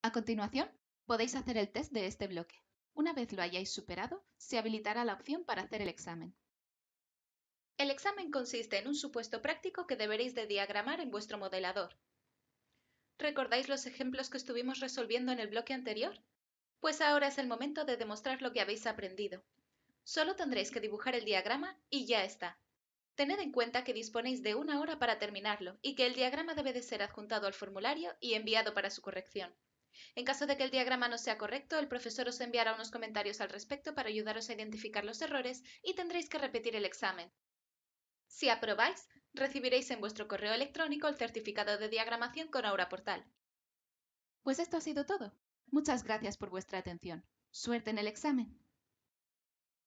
A continuación, podéis hacer el test de este bloque. Una vez lo hayáis superado, se habilitará la opción para hacer el examen. El examen consiste en un supuesto práctico que deberéis de diagramar en vuestro modelador. ¿Recordáis los ejemplos que estuvimos resolviendo en el bloque anterior? Pues ahora es el momento de demostrar lo que habéis aprendido. Solo tendréis que dibujar el diagrama y ya está. Tened en cuenta que disponéis de una hora para terminarlo y que el diagrama debe de ser adjuntado al formulario y enviado para su corrección. En caso de que el diagrama no sea correcto, el profesor os enviará unos comentarios al respecto para ayudaros a identificar los errores y tendréis que repetir el examen. Si aprobáis, recibiréis en vuestro correo electrónico el certificado de diagramación con Aura Portal. Pues esto ha sido todo. Muchas gracias por vuestra atención. Suerte en el examen.